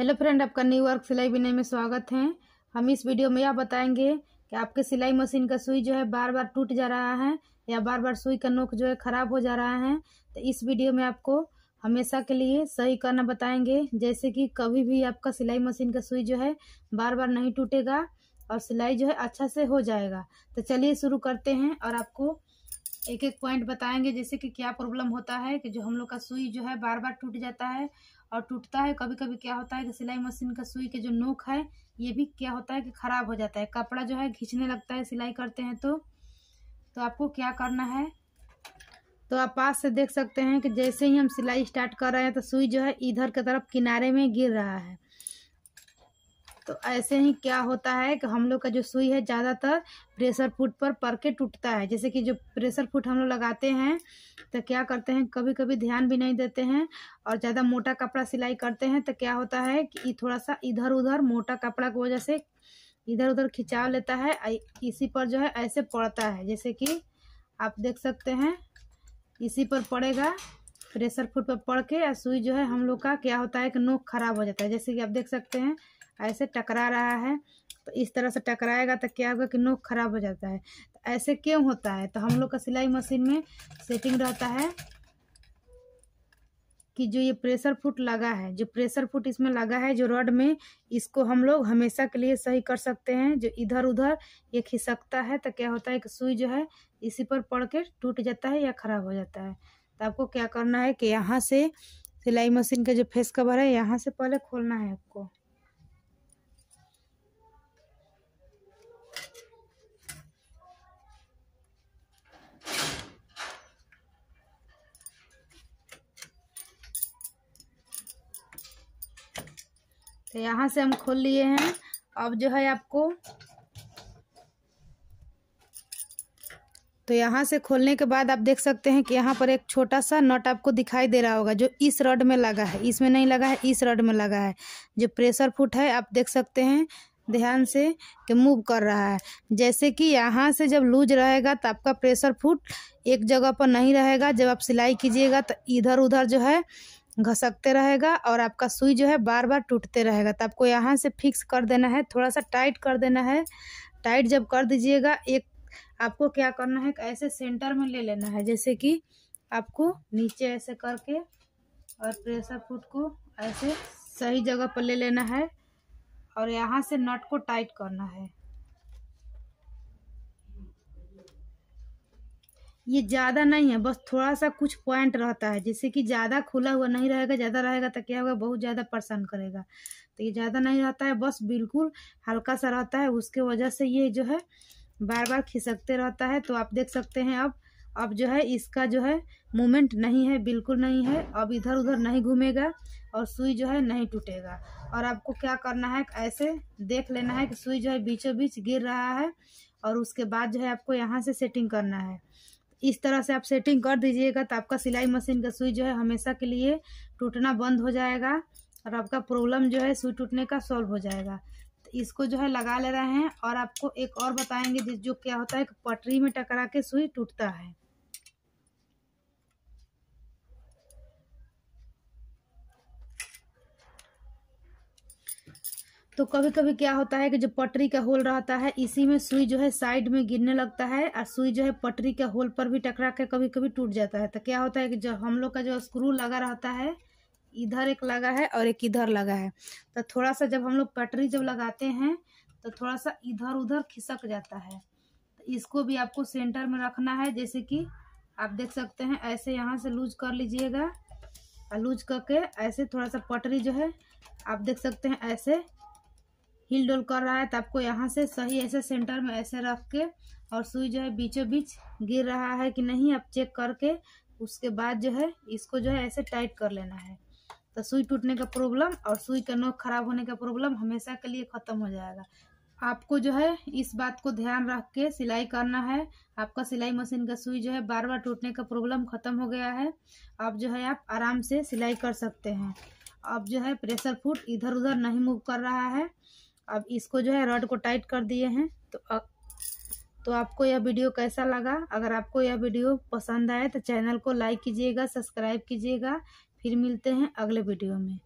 hello friend आपका new work सिलाई बिनाई में स्वागत है हम इस वीडियो में यह बताएंगे कि आपके सिलाई मशीन का सुई जो है बार बार टूट जा रहा है या बार बार सुई का नोक जो है ख़राब हो जा रहा है तो इस वीडियो में आपको हमेशा के लिए सही करना बताएंगे जैसे कि कभी भी आपका सिलाई मशीन का सुई जो है बार बार नहीं टूटेगा और सिलाई जो है अच्छा से हो जाएगा तो चलिए शुरू करते हैं और आपको एक एक पॉइंट बताएंगे जैसे कि क्या प्रॉब्लम होता है कि जो हम लोग का सुई जो है बार बार टूट जाता है और टूटता है कभी कभी क्या होता है कि सिलाई मशीन का सुई के जो नोक है ये भी क्या होता है कि ख़राब हो जाता है कपड़ा जो है खींचने लगता है सिलाई करते हैं तो तो आपको क्या करना है तो आप पास से देख सकते हैं कि जैसे ही हम सिलाई स्टार्ट कर रहे हैं तो सुई जो है इधर की तरफ किनारे में गिर रहा है तो ऐसे ही क्या होता है कि हम लोग का जो सुई है ज़्यादातर प्रेशर फुट पर पर के टूटता है जैसे कि जो प्रेशर फुट हम लोग लगाते हैं तो क्या करते हैं कभी कभी ध्यान भी नहीं देते हैं और ज़्यादा मोटा कपड़ा सिलाई करते हैं तो क्या होता है कि थोड़ा सा इधर उधर मोटा कपड़ा की वजह से इधर उधर खिंचाव लेता है इसी पर जो है ऐसे पड़ता है जैसे कि आप देख सकते हैं इसी पर पड़ेगा प्रेशर फुट पर पड़ के या सुई जो है हम लोग का क्या होता है कि नोक खराब हो जाता है जैसे कि आप देख सकते हैं ऐसे टकरा रहा है तो इस तरह से टकराएगा तो क्या होगा कि नोक खराब हो जाता है तो ऐसे क्यों होता है तो हम लोग का सिलाई मशीन में सेटिंग रहता है कि जो ये प्रेशर फुट लगा है जो प्रेशर फुट इसमें लगा है जो रॉड में इसको हम लोग हमेशा के लिए सही कर सकते हैं जो इधर उधर ये खिसकता है तो क्या होता है कि सुई जो है इसी पर पड़ के टूट जाता है या ख़राब हो जाता है तो आपको क्या करना है कि यहाँ से सिलाई मशीन का जो फेस कवर है यहाँ से पहले खोलना है आपको तो यहाँ से हम खोल लिए हैं अब जो है आपको तो यहाँ से खोलने के बाद आप देख सकते हैं कि यहाँ पर एक छोटा सा नट आपको दिखाई दे रहा होगा जो इस रड में लगा है इसमें नहीं लगा है इस रड में लगा है जो प्रेशर फुट है आप देख सकते हैं ध्यान से कि मूव कर रहा है जैसे कि यहाँ से जब लूज रहेगा तो आपका प्रेशर फुट एक जगह पर नहीं रहेगा जब आप सिलाई कीजिएगा तो इधर उधर जो है घसकते रहेगा और आपका सुई जो है बार बार टूटते रहेगा तो आपको यहाँ से फिक्स कर देना है थोड़ा सा टाइट कर देना है टाइट जब कर दीजिएगा एक आपको क्या करना है ऐसे सेंटर में ले लेना है जैसे कि आपको नीचे ऐसे करके और प्रेशर फुट को ऐसे सही जगह पर ले लेना है और यहाँ से नट को टाइट करना है ये ज़्यादा नहीं है बस थोड़ा सा कुछ पॉइंट रहता है जैसे कि ज़्यादा खुला हुआ नहीं रहेगा ज़्यादा रहेगा तो क्या होगा बहुत ज़्यादा परेशान करेगा तो ये ज़्यादा नहीं रहता है बस बिल्कुल हल्का सा रहता है उसके वजह से ये जो है बार बार खिसकते रहता है तो आप देख सकते हैं अब अब जो है इसका जो है मूवमेंट नहीं है बिल्कुल नहीं है अब इधर उधर नहीं घूमेगा और सुई जो है नहीं टूटेगा और आपको क्या करना है ऐसे देख लेना है कि सुई जो है बीचों बीच गिर रहा है और उसके बाद जो है आपको यहाँ से सेटिंग करना है इस तरह से आप सेटिंग कर दीजिएगा तो आपका सिलाई मशीन का सुई जो है हमेशा के लिए टूटना बंद हो जाएगा और आपका प्रॉब्लम जो है सुई टूटने का सॉल्व हो जाएगा तो इसको जो है लगा ले रहे हैं और आपको एक और बताएंगे जो क्या होता है पटरी में टकरा के सुई टूटता है तो कभी कभी क्या होता है कि जो पटरी का होल रहता है इसी में सुई जो है साइड में गिरने लगता है और सुई जो है पटरी के होल पर भी टकरा के कभी कभी टूट जाता है तो क्या होता है कि जो हम लोग का जो स्क्रू लगा रहता है इधर एक लगा है और एक इधर लगा है तो थोड़ा सा जब हम लोग पटरी जब लगाते हैं तो थोड़ा सा इधर उधर खिसक जाता है तो इसको भी आपको सेंटर में रखना है जैसे कि आप देख सकते हैं ऐसे यहाँ से लूज कर लीजिएगा और लूज करके ऐसे थोड़ा सा पटरी जो है आप देख सकते हैं ऐसे हिल डोल कर रहा है तो आपको यहाँ से सही ऐसे सेंटर में ऐसे रख के और सुई जो है बीचों बीच गिर रहा है कि नहीं आप चेक करके उसके बाद जो है इसको जो है ऐसे टाइट कर लेना है तो सुई टूटने का प्रॉब्लम और सुई का नोक खराब होने का प्रॉब्लम हमेशा के लिए ख़त्म हो जाएगा आपको जो है इस बात को ध्यान रख के सिलाई करना है आपका सिलाई मशीन का सुई जो है बार बार टूटने का प्रॉब्लम ख़त्म हो गया है अब जो है आप आराम से सिलाई कर सकते हैं अब जो है प्रेशर फूट इधर उधर नहीं मूव कर रहा है अब इसको जो है रॉड को टाइट कर दिए हैं तो अ, तो आपको यह वीडियो कैसा लगा अगर आपको यह वीडियो पसंद आए तो चैनल को लाइक कीजिएगा सब्सक्राइब कीजिएगा फिर मिलते हैं अगले वीडियो में